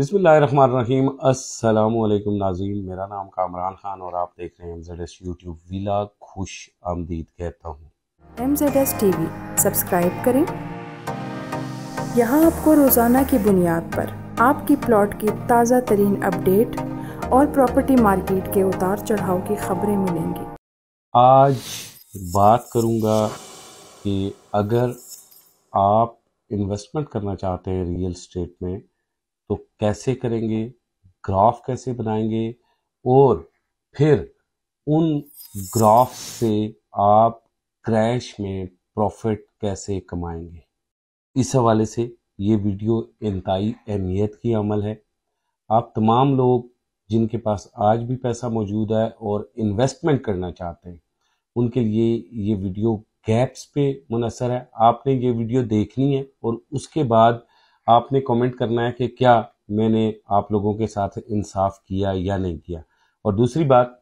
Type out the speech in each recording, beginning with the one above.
बिसमीम असलकुम नाजीन मेरा नाम कामरान खान और आप देख रहे हैं एम एस यूट्यूब विला खुश आमदीद कहता हूँ एम जेड सब्सक्राइब करें यहाँ आपको रोज़ाना की बुनियाद पर आपकी प्लॉट की ताज़ा तरीन अपडेट और प्रॉपर्टी मार्केट के उतार चढ़ाव की खबरें मिलेंगी आज बात करूँगा कि अगर आप इन्वेस्टमेंट करना चाहते हैं रियल स्टेट में तो कैसे करेंगे ग्राफ कैसे बनाएंगे और फिर उन ग्राफ से आप क्रैश में प्रॉफिट कैसे कमाएंगे इस हवाले से ये वीडियो इंतई अहमियत की अमल है आप तमाम लोग जिनके पास आज भी पैसा मौजूद है और इन्वेस्टमेंट करना चाहते हैं उनके लिए ये वीडियो गैप्स पे मुनसर है आपने ये वीडियो देखनी है और उसके बाद आपने कमेंट करना है कि क्या मैंने आप लोगों के साथ इंसाफ किया या नहीं किया और दूसरी बात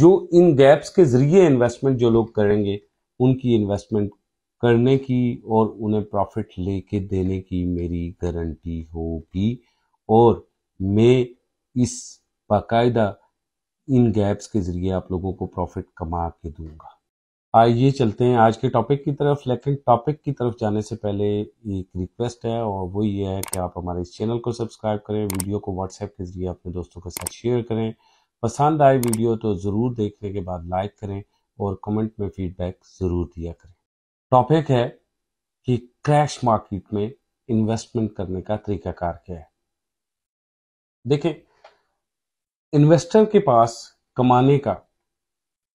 जो इन गैप्स के ज़रिए इन्वेस्टमेंट जो लोग करेंगे उनकी इन्वेस्टमेंट करने की और उन्हें प्रॉफिट लेके देने की मेरी गारंटी होगी और मैं इस बाकायदा इन गैप्स के ज़रिए आप लोगों को प्रॉफिट कमा के दूंगा आइए चलते हैं आज के टॉपिक की तरफ लेकिन टॉपिक की तरफ जाने से पहले एक रिक्वेस्ट है और वो ये है कि आप हमारे इस चैनल को सब्सक्राइब करें वीडियो को व्हाट्सएप के जरिए अपने दोस्तों के साथ शेयर करें पसंद आए वीडियो तो ज़रूर देखने के बाद लाइक करें और कमेंट में फीडबैक ज़रूर दिया करें टॉपिक है कि क्रैश मार्केट में इन्वेस्टमेंट करने का तरीकाकार क्या है देखें इन्वेस्टर के पास कमाने का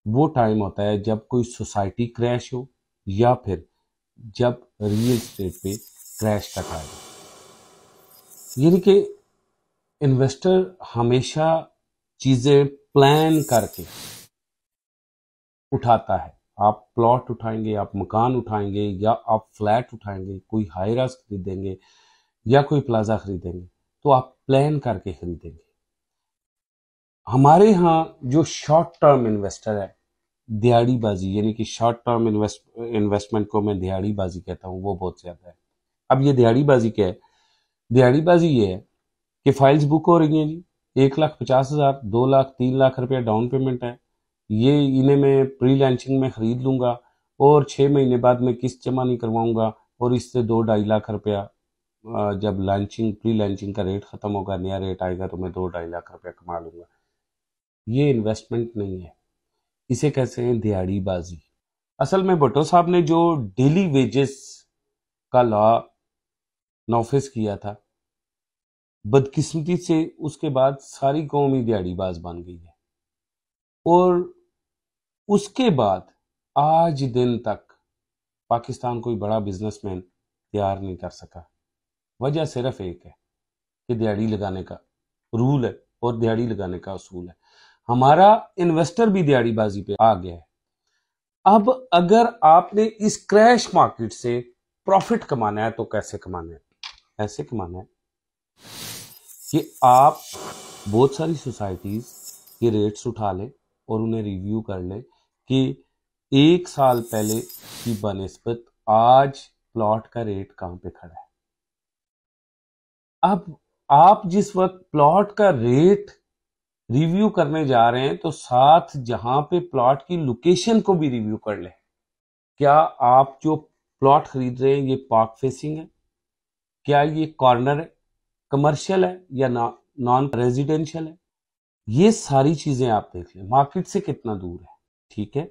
वो टाइम होता है जब कोई सोसाइटी क्रैश हो या फिर जब रियल स्टेट पे क्रैश तक आए यानी कि इन्वेस्टर हमेशा चीज़ें प्लान करके उठाता है आप प्लॉट उठाएंगे आप मकान उठाएंगे या आप फ्लैट उठाएंगे कोई हाई रास खरीदेंगे या कोई प्लाजा खरीदेंगे तो आप प्लान करके खरीदेंगे हमारे यहाँ जो शॉर्ट टर्म इन्वेस्टर है दिहाड़ीबाजी यानी कि शॉर्ट टर्म इन्वेस्ट इन्वेस्टमेंट को मैं दिहाड़ीबाजी कहता हूँ वो बहुत ज़्यादा है अब ये दिहाड़ीबाजी क्या है दिहाड़ीबाजी ये है कि फाइल्स बुक हो रही हैं जी एक लाख पचास हज़ार दो लाख तीन लाख रुपया डाउन पेमेंट है ये इन्हें मैं प्री लॉन्चिंग में ख़रीद लूंगा और छः महीने बाद मैं किस्त जमा नहीं करवाऊंगा और इससे दो ढाई लाख रुपया जब लॉन्चिंग प्री लॉन्चिंग का रेट ख़त्म होगा नया रेट आएगा तो मैं दो ढाई लाख रुपया कमा लूंगा ये इन्वेस्टमेंट नहीं है इसे कहते हैं दिहाड़ीबाजी असल में भुट्टो साहब ने जो डेली वेजेस का लॉ नाफिज किया था बदकिस्मती से उसके बाद सारी कौम ही दिहाड़ीबाज बन गई है और उसके बाद आज दिन तक पाकिस्तान कोई बड़ा बिजनेसमैन तैयार नहीं कर सका वजह सिर्फ एक है कि दिहाड़ी लगाने का रूल है और दिहाड़ी लगाने का असूल है हमारा इन्वेस्टर भी दिहाड़ीबाजी पे आ गया है अब अगर आपने इस क्रैश मार्केट से प्रॉफिट कमाना है तो कैसे कमाना है ऐसे कमाना है कि आप बहुत सारी सोसाइटीज के रेट्स उठा लें और उन्हें रिव्यू कर लें कि एक साल पहले की बनस्पत आज प्लॉट का रेट कहां पे खड़ा है अब आप जिस वक्त प्लॉट का रेट रिव्यू करने जा रहे हैं तो साथ जहां पे प्लॉट की लोकेशन को भी रिव्यू कर लें क्या आप जो प्लॉट खरीद रहे हैं ये पार्क फेसिंग है क्या ये कॉर्नर है कमर्शियल है या नॉन रेजिडेंशियल है ये सारी चीजें आप देख लें मार्केट से कितना दूर है ठीक है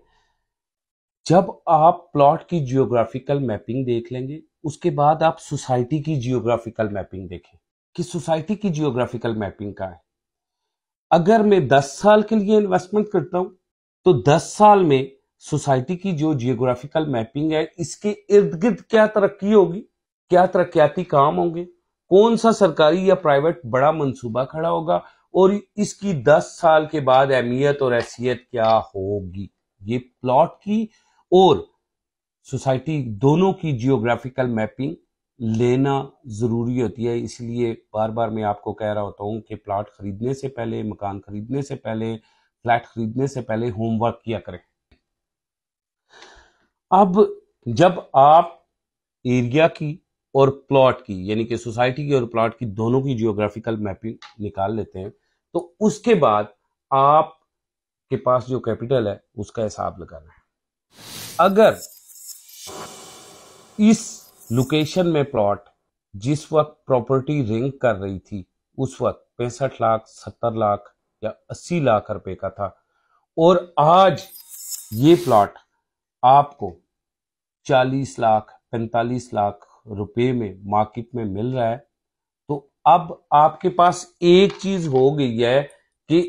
जब आप प्लॉट की जियोग्राफिकल मैपिंग देख लेंगे उसके बाद आप सोसाइटी की जियोग्राफिकल मैपिंग देखें कि सोसाइटी की जियोग्राफिकल मैपिंग का है अगर मैं 10 साल के लिए इन्वेस्टमेंट करता हूं तो 10 साल में सोसाइटी की जो जियोग्राफिकल मैपिंग है इसके इर्द गिर्द क्या तरक्की होगी क्या तरक्याती काम होंगे कौन सा सरकारी या प्राइवेट बड़ा मंसूबा खड़ा होगा और इसकी 10 साल के बाद अहमियत और हैसियत क्या होगी ये प्लॉट की और सोसाइटी दोनों की जियोग्राफिकल मैपिंग लेना ज़रूरी होती है इसलिए बार बार मैं आपको कह रहा होता हूँ कि प्लाट ख़रीदने से पहले मकान ख़रीदने से पहले फ्लैट ख़रीदने से पहले होमवर्क किया करें अब जब आप एरिया की और प्लॉट की यानी कि सोसाइटी की और प्लॉट की दोनों की जियोग्राफिकल मैपिंग निकाल लेते हैं तो उसके बाद आप के पास जो कैपिटल है उसका हिसाब लगाना है अगर इस लोकेशन में प्लॉट जिस वक्त प्रॉपर्टी रिंग कर रही थी उस वक्त पैंसठ लाख सत्तर लाख या अस्सी लाख रुपए का था और आज ये प्लॉट आपको चालीस लाख पैंतालीस लाख रुपए में मार्केट में मिल रहा है तो अब आपके पास एक चीज हो गई है कि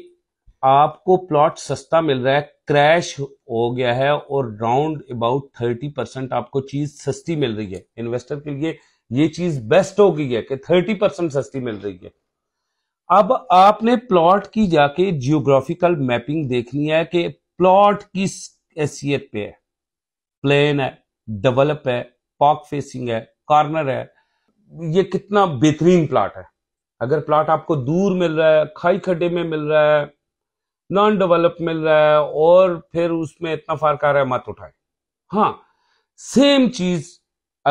आपको प्लॉट सस्ता मिल रहा है क्रैश हो गया है और राउंड अबाउट थर्टी परसेंट आपको चीज सस्ती मिल रही है इन्वेस्टर के लिए ये चीज बेस्ट हो गई है कि थर्टी परसेंट सस्ती मिल रही है अब आपने प्लॉट की जाके जियोग्राफिकल मैपिंग देखनी है कि प्लॉट किस हैसियत पे है प्लेन है डेवलप है पॉक फेसिंग है कॉर्नर है ये कितना बेहतरीन प्लॉट है अगर प्लॉट आपको दूर मिल रहा है खाई खड्डे में मिल रहा है नॉन डेवलप मिल रहा है और फिर उसमें इतना फर्क आ रहा है मत उठाए हाँ सेम चीज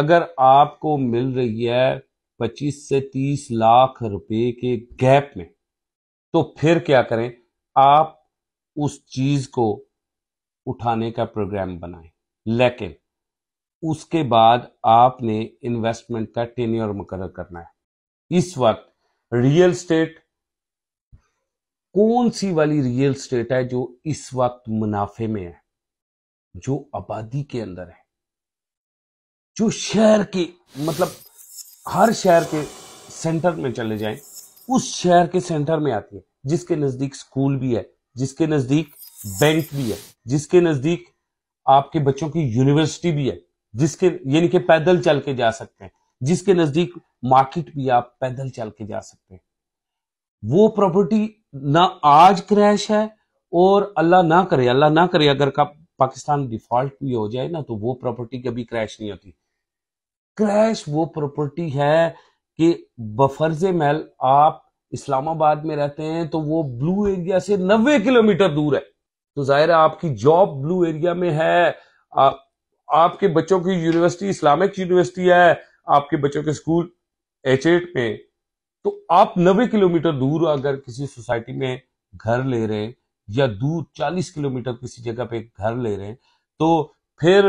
अगर आपको मिल रही है पच्चीस से तीस लाख रुपए के गैप में तो फिर क्या करें आप उस चीज को उठाने का प्रोग्राम बनाएं लेकिन उसके बाद आपने इन्वेस्टमेंट का टेन्योर मुकर करना है इस वक्त रियल स्टेट कौन सी वाली रियल स्टेट है जो इस वक्त मुनाफे में है जो आबादी के अंदर है जो शहर के मतलब हर शहर के सेंटर में चले जाए उस शहर के सेंटर में आती है जिसके नज़दीक स्कूल भी है जिसके नज़दीक बैंक भी है जिसके नज़दीक आपके बच्चों की यूनिवर्सिटी भी है जिसके यानी कि पैदल चल के जा सकते हैं जिसके नज़दीक मार्केट भी आप पैदल चल के जा सकते हैं वो प्रॉपर्टी ना आज क्रैश है और अल्लाह ना करे अल्लाह ना करे अगर का पाकिस्तान डिफॉल्ट भी हो जाए ना तो वो प्रॉपर्टी कभी क्रैश नहीं होती क्रैश वो प्रॉपर्टी है कि बफर्ज महल आप इस्लामाबाद में रहते हैं तो वो ब्लू एरिया से नब्बे किलोमीटर दूर है तो जाहिर है आपकी जॉब ब्लू एरिया में है आ, आपके बच्चों की यूनिवर्सिटी इस्लामिक यूनिवर्सिटी है आपके बच्चों के स्कूल एच में तो आप नब्बे किलोमीटर दूर अगर किसी सोसाइटी में घर ले रहे हैं या दूर 40 किलोमीटर किसी जगह पे घर ले रहे हैं तो फिर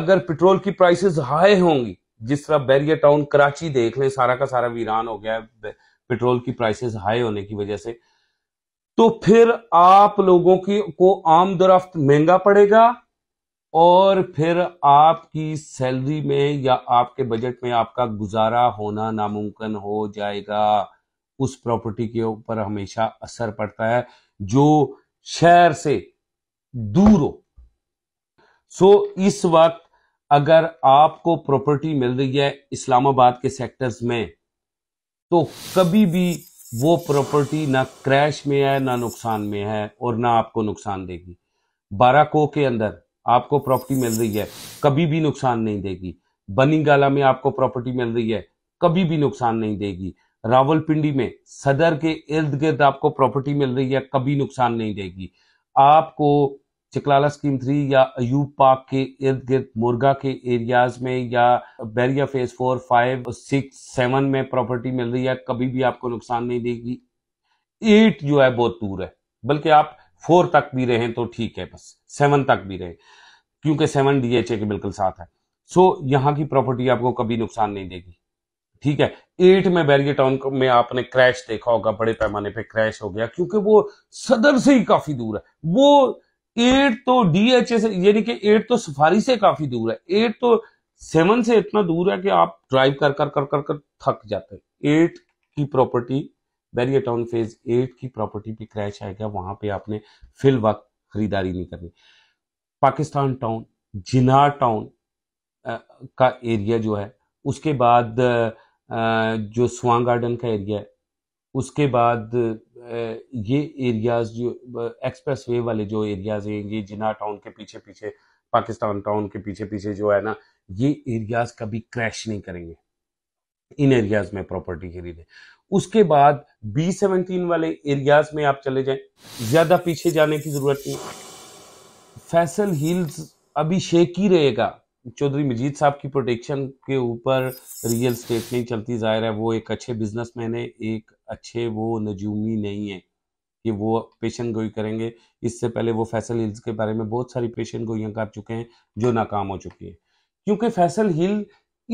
अगर पेट्रोल की प्राइसेस हाई होंगी जिस तरह बैरियर टाउन कराची देख ले सारा का सारा वीरान हो गया पेट्रोल की प्राइसेस हाई होने की वजह से तो फिर आप लोगों की को आम दरफ्त महंगा पड़ेगा और फिर आपकी सैलरी में या आपके बजट में आपका गुजारा होना नामुमकिन हो जाएगा उस प्रॉपर्टी के ऊपर हमेशा असर पड़ता है जो शहर से दूर हो सो इस वक्त अगर आपको प्रॉपर्टी मिल रही है इस्लामाबाद के सेक्टर्स में तो कभी भी वो प्रॉपर्टी ना क्रैश में है ना नुकसान में है और ना आपको नुकसान देगी बाराको के अंदर आपको प्रॉपर्टी मिल रही है कभी भी नुकसान नहीं देगी बनीगाला में आपको प्रॉपर्टी मिल रही है कभी भी नुकसान नहीं देगी रावलपिंडी में सदर के इर्द गिर्द आपको प्रॉपर्टी मिल रही है कभी नुकसान नहीं देगी आपको चिकलाला स्कीम थ्री या अयूब पार्क के इर्द गिर्द मुर्गा के एरियाज में या Bahria phase four five six seven में प्रॉपर्टी मिल रही है कभी भी आपको नुकसान नहीं देगी एट जो है बहुत दूर है बल्कि आप फोर तक भी रहें तो ठीक है बस सेवन तक भी रहें क्योंकि सेवन डीएचए के बिल्कुल साथ है सो so, यहाँ की प्रॉपर्टी आपको कभी नुकसान नहीं देगी ठीक है एट में टाउन में आपने क्रैश देखा होगा बड़े पैमाने पे क्रैश हो गया क्योंकि वो सदर से ही काफी दूर है वो एट तो डीएचए से यानी कि एट तो सफारी से काफी दूर है एट तो सेवन से इतना दूर है कि आप ड्राइव कर कर कर कर कर थक जाते हैं एट की प्रॉपर्टी टाउन फेज एट की प्रॉपर्टी पे क्रैश आएगा वहां पे आपने फिल वक्त खरीदारी नहीं करनी पाकिस्तान टाउन जिना टाउन का एरिया जो है उसके बाद जो स्वांग गार्डन का एरिया है उसके बाद ये एरियाज जो एक्सप्रेस वे वाले जो एरियाज हैं ये जिना टाउन के पीछे पीछे पाकिस्तान टाउन के पीछे पीछे जो है ना ये एरियाज कभी क्रैश नहीं करेंगे इन एरियाज में प्रॉपर्टी खरीदे उसके बाद बी सेवनटीन वाले एरियाज में आप चले जाएं ज्यादा पीछे जाने की जरूरत नहीं फैसल हील्स अभी शेक ही रहेगा चौधरी मजीद साहब की प्रोटेक्शन के ऊपर रियल स्टेट नहीं चलती जाहिर है वो एक अच्छे बिजनेसमैन है एक अच्छे वो नजूमी नहीं है कि वो पेशन गोई करेंगे इससे पहले वो फैसल हिल्स के बारे में बहुत सारी पेशन गोइयाँ कर चुके हैं जो नाकाम हो चुकी हैं क्योंकि फैसल हिल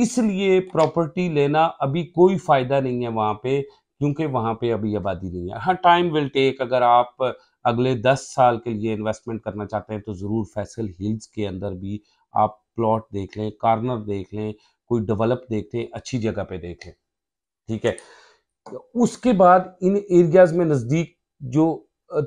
इसलिए प्रॉपर्टी लेना अभी कोई फ़ायदा नहीं है वहाँ पे क्योंकि वहाँ पे अभी आबादी नहीं है हाँ टाइम विल टेक अगर आप अगले दस साल के लिए इन्वेस्टमेंट करना चाहते हैं तो ज़रूर फैसल हिल्स के अंदर भी आप प्लॉट देख लें कार्नर देख लें कोई डेवलप देख लें अच्छी जगह पे देख लें ठीक है उसके बाद इन एरियाज में नज़दीक जो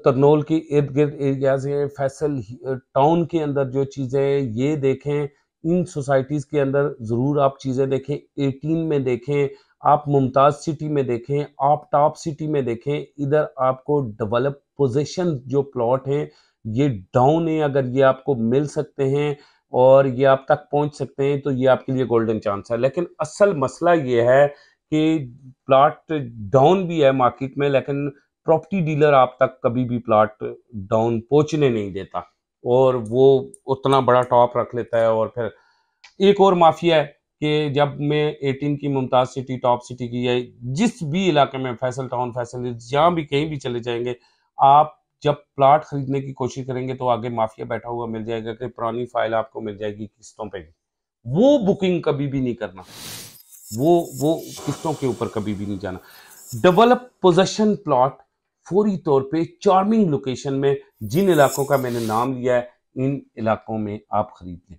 तरनोल के इर्द गिर्द एरियाज हैं फैसल टाउन के अंदर जो चीज़ें हैं ये देखें इन सोसाइटीज़ के अंदर ज़रूर आप चीज़ें देखें एटीन में देखें आप मुमताज़ सिटी में देखें आप टॉप सिटी में देखें इधर आपको डेवलप पोजीशन जो प्लॉट है ये डाउन है अगर ये आपको मिल सकते हैं और ये आप तक पहुंच सकते हैं तो ये आपके लिए गोल्डन चांस है लेकिन असल मसला ये है कि प्लाट डाउन भी है मार्केट में लेकिन प्रॉपर्टी डीलर आप तक कभी भी प्लाट डाउन पहुंचने नहीं देता और वो उतना बड़ा टॉप रख लेता है और फिर एक और माफिया है कि जब मैं 18 की मुमताज़ सिटी टॉप सिटी की है जिस भी इलाके में फैसल टाउन फैसल जहाँ भी कहीं भी चले जाएंगे आप जब प्लाट खरीदने की कोशिश करेंगे तो आगे माफिया बैठा हुआ मिल जाएगा कि पुरानी फाइल आपको मिल जाएगी किस्तों पे भी वो बुकिंग कभी भी नहीं करना वो वो किस्तों के ऊपर कभी भी नहीं जाना डेवलप पोजेशन प्लॉट फौरी तौर पे चार्मिंग लोकेशन में जिन इलाकों का मैंने नाम लिया है इन इलाकों में आप खरीद लें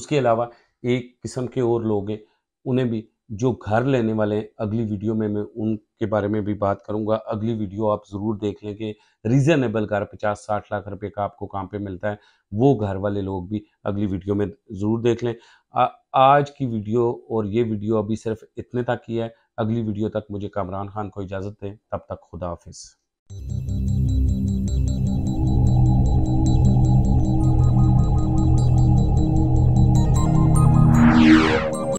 उसके अलावा एक किस्म के और लोग हैं उन्हें भी जो घर लेने वाले अगली वीडियो में मैं उनके बारे में भी बात करूंगा अगली वीडियो आप ज़रूर देख लें कि रीज़नेबल घर पचास साठ लाख रुपए का आपको काम पे मिलता है वो घर वाले लोग भी अगली वीडियो में ज़रूर देख लें आ, आज की वीडियो और ये वीडियो अभी सिर्फ इतने तक ही है अगली वीडियो तक मुझे कामरान खान को इजाज़त दें तब तक खुदा हाफिज़